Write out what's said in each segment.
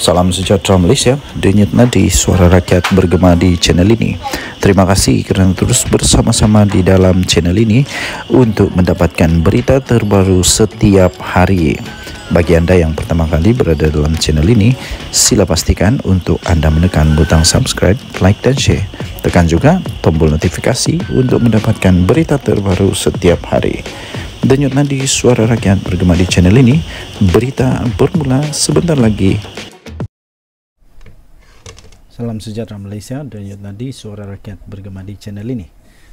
Salam sejahtera Malaysia, denyut nadi suara rakyat bergema di channel ini. Terima kasih kerana terus bersama-sama di dalam channel ini untuk mendapatkan berita terbaru setiap hari. Bagi anda yang pertama kali berada dalam channel ini, sila pastikan untuk anda menekan butang subscribe, like dan share. Tekan juga tombol notifikasi untuk mendapatkan berita terbaru setiap hari. Denyut nadi suara rakyat bergema di channel ini, berita bermula sebentar lagi. Salam sejahtera Malaysia dan yang tadi suara rakyat bergema di channel ini.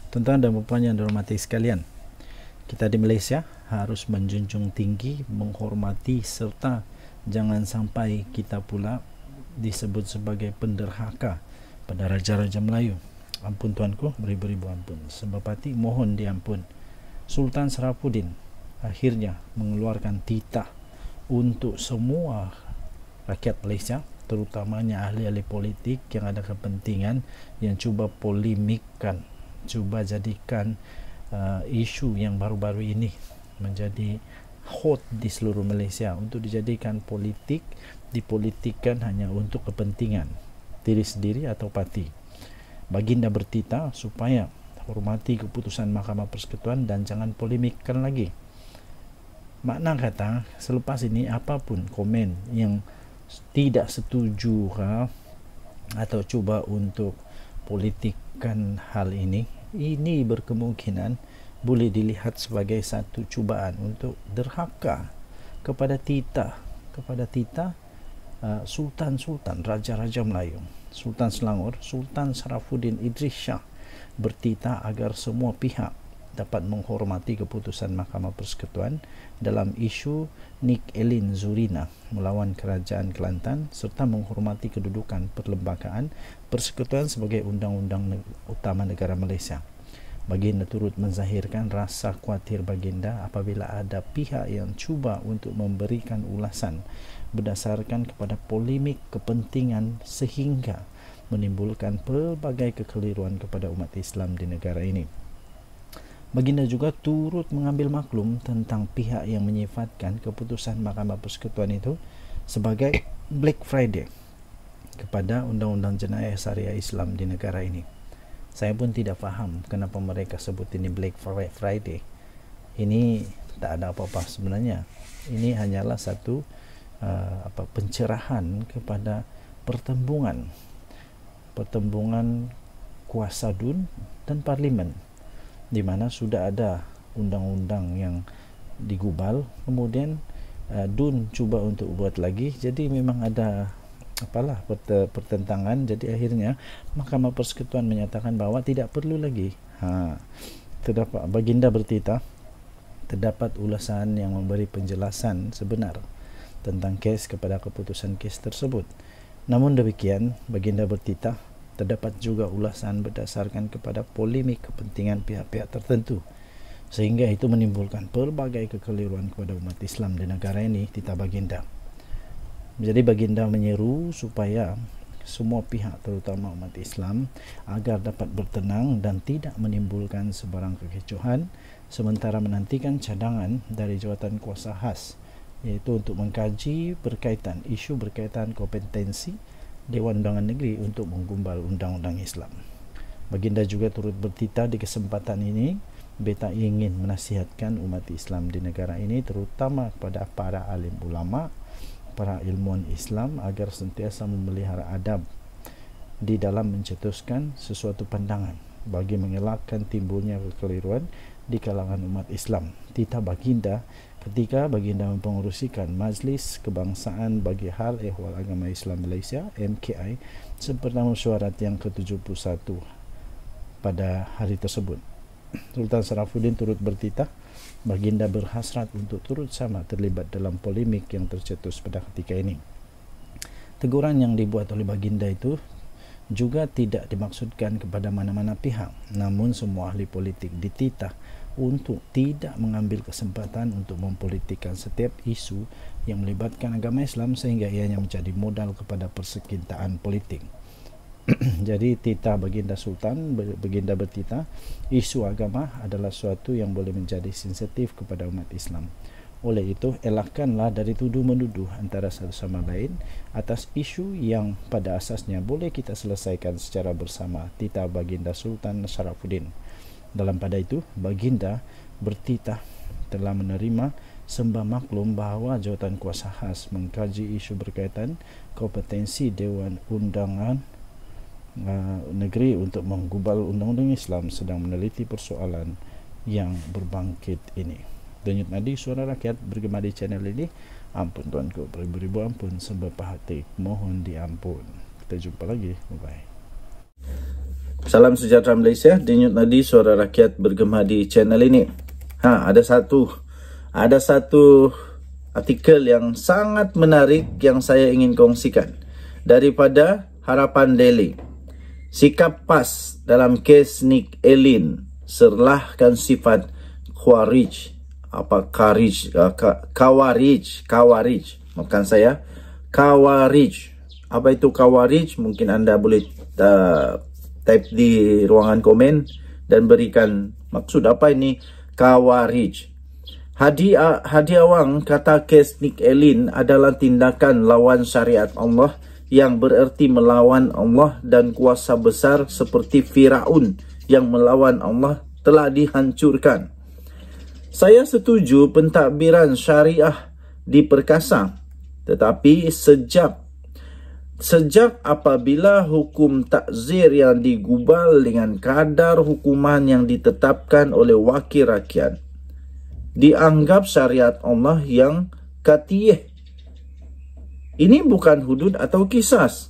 Tuan-tuan dan puan yang dihormati sekalian, kita di Malaysia harus menjunjung tinggi, menghormati serta jangan sampai kita pula disebut sebagai penderhaka pada Raja-Raja Melayu. Ampun tuanku, beribu-ribu ampun. Sebab hati mohon diampun. Sultan Serapudin akhirnya mengeluarkan titah untuk semua rakyat Malaysia terutamanya ahli-ahli politik yang ada kepentingan yang cuba polemikkan, cuba jadikan uh, isu yang baru-baru ini menjadi hot di seluruh Malaysia untuk dijadikan politik, dipolitikkan hanya untuk kepentingan diri sendiri atau parti. Baginda bertita supaya hormati keputusan Mahkamah Persekutuan dan jangan polemikkan lagi. Makna kata, selepas ini apapun komen yang tidak setuju ha, atau cuba untuk politikkan hal ini ini berkemungkinan boleh dilihat sebagai satu cubaan untuk derhaka kepada Tita kepada Tita uh, Sultan-Sultan Raja-Raja Melayu Sultan Selangor Sultan Sarafuddin Idris Shah bertita agar semua pihak dapat menghormati keputusan Mahkamah Persekutuan dalam isu Nick Elin Zurina melawan Kerajaan Kelantan serta menghormati kedudukan perlembagaan persekutuan sebagai undang-undang utama negara Malaysia. Baginda turut menzahirkan rasa khawatir baginda apabila ada pihak yang cuba untuk memberikan ulasan berdasarkan kepada polemik kepentingan sehingga menimbulkan pelbagai kekeliruan kepada umat Islam di negara ini. Baginda juga turut mengambil maklum tentang pihak yang menyifatkan keputusan Mahkamah Persekutuan itu sebagai Black Friday kepada Undang-Undang Jenayah Syariah Islam di negara ini. Saya pun tidak faham kenapa mereka sebut ini Black Friday. Ini tak ada apa-apa sebenarnya. Ini hanyalah satu uh, apa pencerahan kepada pertembungan pertembungan kuasa dun dan parlimen di mana sudah ada undang-undang yang digubal kemudian uh, DUN cuba untuk buat lagi jadi memang ada apalah pertentangan jadi akhirnya Mahkamah Persekutuan menyatakan bahwa tidak perlu lagi ha terdapat baginda bertita terdapat ulasan yang memberi penjelasan sebenar tentang kes kepada keputusan kes tersebut namun demikian baginda bertitah terdapat juga ulasan berdasarkan kepada polemik kepentingan pihak-pihak tertentu sehingga itu menimbulkan pelbagai kekeliruan kepada umat Islam di negara ini titah baginda jadi baginda menyeru supaya semua pihak terutama umat Islam agar dapat bertenang dan tidak menimbulkan sebarang kekecohan sementara menantikan cadangan dari jawatan kuasa khas iaitu untuk mengkaji berkaitan isu berkaitan kompetensi Dewan Undangan Negeri untuk menggumbal Undang-Undang Islam. Baginda juga turut bertitah di kesempatan ini, beta ingin menasihatkan umat Islam di negara ini terutama kepada para alim ulama, para ilmuwan Islam agar sentiasa memelihara adab di dalam mencetuskan sesuatu pandangan bagi mengelakkan timbulnya kekeliruan di kalangan umat Islam. Tita baginda ketika baginda mempengurusikan Majlis Kebangsaan bagi Hal Ehwal Agama Islam Malaysia MKI sempena mesyuarat yang ke-71 pada hari tersebut. Sultan Sarafuddin turut bertitah baginda berhasrat untuk turut sama terlibat dalam polemik yang tercetus pada ketika ini. Teguran yang dibuat oleh baginda itu juga tidak dimaksudkan kepada mana-mana pihak namun semua ahli politik dititah untuk tidak mengambil kesempatan untuk mempolitikan setiap isu yang melibatkan agama Islam sehingga ianya menjadi modal kepada persekitaan politik. Jadi titah baginda sultan, baginda bertitah, isu agama adalah suatu yang boleh menjadi sensitif kepada umat Islam. Oleh itu, elakkanlah dari tuduh-menuduh antara satu sama lain atas isu yang pada asasnya boleh kita selesaikan secara bersama, titah Baginda Sultan Sharafuddin. Dalam pada itu, Baginda bertitah telah menerima sembah maklum bahawa jawatan kuasa khas mengkaji isu berkaitan kompetensi Dewan Undangan uh, Negeri untuk menggubal Undang-Undang Islam sedang meneliti persoalan yang berbangkit ini denyut nadi suara rakyat bergema di channel ini. Ampun tuanku, beribu-ribu ampun sebab hati mohon diampun. Kita jumpa lagi. Bye-bye. Salam sejahtera Malaysia, denyut nadi suara rakyat bergema di channel ini. Ha, ada satu ada satu artikel yang sangat menarik yang saya ingin kongsikan daripada Harapan Daily. Sikap pas dalam kes Nick Elin serlahkan sifat Khwarij apa karij uh, kawarij kawarij makan saya ya. kawarij apa itu kawarij mungkin anda boleh uh, type di ruangan komen dan berikan maksud apa ini kawarij hadiah hadiah wang kata kes Nick Elin adalah tindakan lawan syariat Allah yang bererti melawan Allah dan kuasa besar seperti Firaun yang melawan Allah telah dihancurkan. Saya setuju pentadbiran syariah diperkasa, Tetapi sejak sejak apabila hukum takzir yang digubal dengan kadar hukuman yang ditetapkan oleh wakil rakyat dianggap syariat Allah yang katiyah. Ini bukan hudud atau kisas.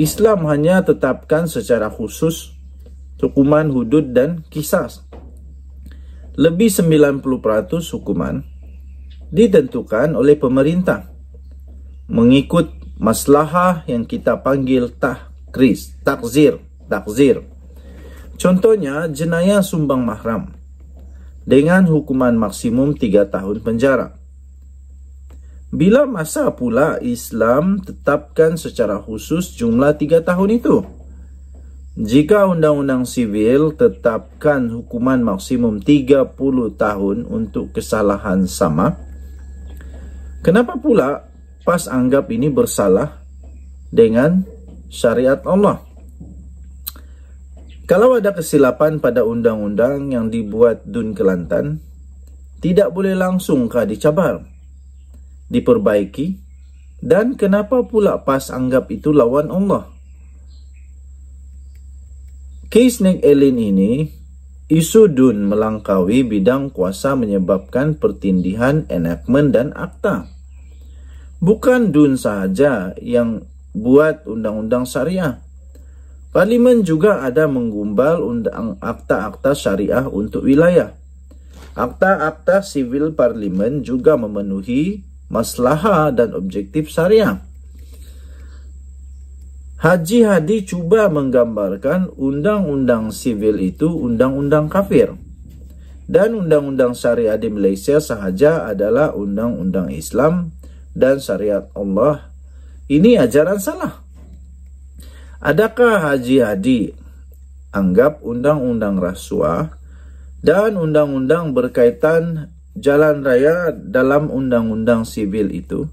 Islam hanya tetapkan secara khusus hukuman hudud dan kisas lebih 90% hukuman ditentukan oleh pemerintah mengikut maslahah yang kita panggil tahkris, takzir, takzir. Contohnya jenayah sumbang mahram dengan hukuman maksimum 3 tahun penjara. Bila masa pula Islam tetapkan secara khusus jumlah 3 tahun itu? Jika undang-undang sivil tetapkan hukuman maksimum 30 tahun untuk kesalahan sama, kenapa pula PAS anggap ini bersalah dengan syariat Allah? Kalau ada kesilapan pada undang-undang yang dibuat Dun Kelantan, tidak boleh langsungkah dicabar, diperbaiki, dan kenapa pula PAS anggap itu lawan Allah? Kes Nick Ellen ini, isu DUN melangkaui bidang kuasa menyebabkan pertindihan Enakmen dan akta. Bukan DUN sahaja yang buat undang-undang syariah. Parlimen juga ada menggumbal undang akta-akta syariah untuk wilayah. Akta-akta sivil parlimen juga memenuhi maslahah dan objektif syariah. Haji Hadi cuba menggambarkan undang-undang sivil itu undang-undang kafir. Dan undang-undang syariah di Malaysia sahaja adalah undang-undang Islam dan syariat Allah. Ini ajaran salah. Adakah Haji Hadi anggap undang-undang rasuah dan undang-undang berkaitan jalan raya dalam undang-undang sivil itu?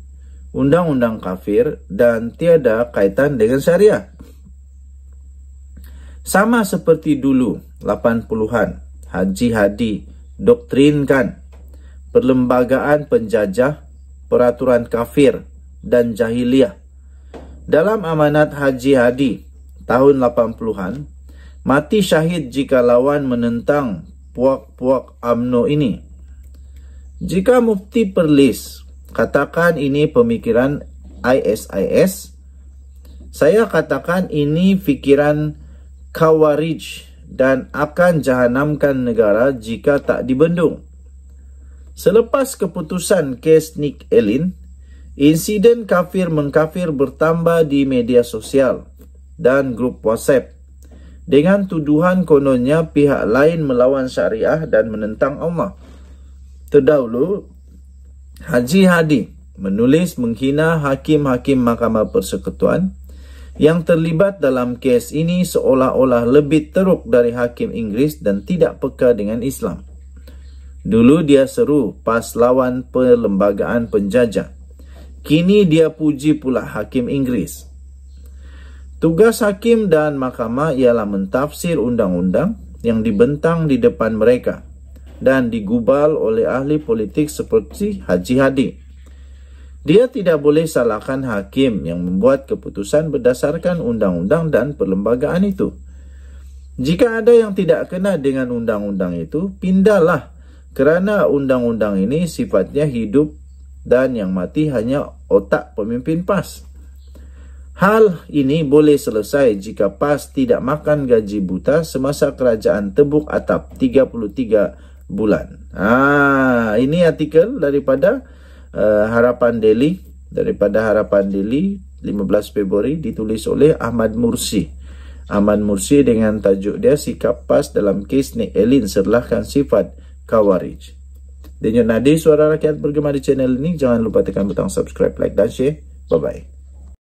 undang-undang kafir dan tiada kaitan dengan syariah. Sama seperti dulu 80-an, Haji Hadi doktrinkan perlembagaan penjajah, peraturan kafir dan jahiliyah. Dalam amanat Haji Hadi tahun 80-an, mati syahid jika lawan menentang puak-puak UMNO ini. Jika mufti Perlis katakan ini pemikiran ISIS. Saya katakan ini fikiran Khawarij dan akan jahanamkan negara jika tak dibendung. Selepas keputusan kes Nick Ellen, insiden kafir mengkafir bertambah di media sosial dan grup WhatsApp dengan tuduhan kononnya pihak lain melawan syariah dan menentang Allah. Terdahulu, Haji Hadi menulis menghina hakim-hakim Mahkamah Persekutuan yang terlibat dalam kes ini seolah-olah lebih teruk dari hakim Inggris dan tidak peka dengan Islam. Dulu dia seru pas lawan perlembagaan penjajah. Kini dia puji pula hakim Inggris. Tugas hakim dan mahkamah ialah mentafsir undang-undang yang dibentang di depan mereka dan digubal oleh ahli politik seperti Haji Hadi. Dia tidak boleh salahkan hakim yang membuat keputusan berdasarkan undang-undang dan perlembagaan itu. Jika ada yang tidak kena dengan undang-undang itu, pindahlah kerana undang-undang ini sifatnya hidup dan yang mati hanya otak pemimpin PAS. Hal ini boleh selesai jika PAS tidak makan gaji buta semasa kerajaan tebuk atap 33 tahun bulan. Ha, ini artikel daripada uh, Harapan Daily daripada Harapan Daily 15 Februari ditulis oleh Ahmad Mursi. Ahmad Mursi dengan tajuk dia sikap pas dalam kes Nick Elin serlahkan sifat coverage. Denyut nadi suara rakyat bergema di channel ini. Jangan lupa tekan butang subscribe, like dan share. Bye-bye.